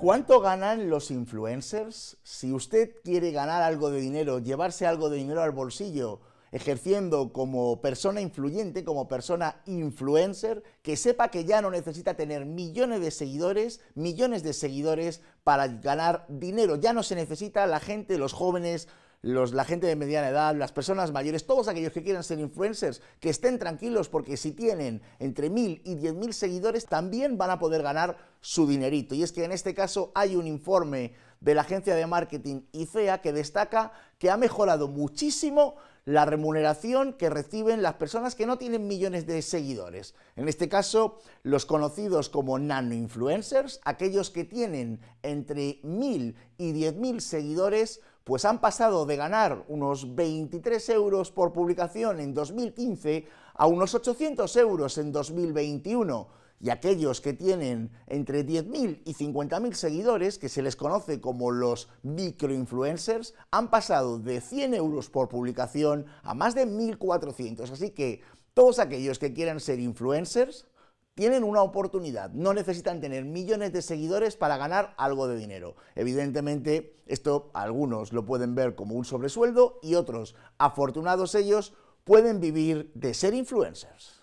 ¿Cuánto ganan los influencers? Si usted quiere ganar algo de dinero, llevarse algo de dinero al bolsillo, ejerciendo como persona influyente, como persona influencer, que sepa que ya no necesita tener millones de seguidores, millones de seguidores para ganar dinero. Ya no se necesita la gente, los jóvenes, la gente de mediana edad, las personas mayores, todos aquellos que quieran ser influencers, que estén tranquilos porque si tienen entre mil y diez mil seguidores también van a poder ganar su dinerito. Y es que en este caso hay un informe de la agencia de marketing IFEA que destaca que ha mejorado muchísimo la remuneración que reciben las personas que no tienen millones de seguidores. En este caso, los conocidos como nano-influencers, aquellos que tienen entre mil y 10.000 seguidores, pues han pasado de ganar unos 23 euros por publicación en 2015 a unos 800 euros en 2021. Y aquellos que tienen entre 10.000 y 50.000 seguidores, que se les conoce como los microinfluencers, han pasado de 100 euros por publicación a más de 1.400. Así que todos aquellos que quieran ser influencers, tienen una oportunidad, no necesitan tener millones de seguidores para ganar algo de dinero. Evidentemente, esto algunos lo pueden ver como un sobresueldo y otros, afortunados ellos, pueden vivir de ser influencers.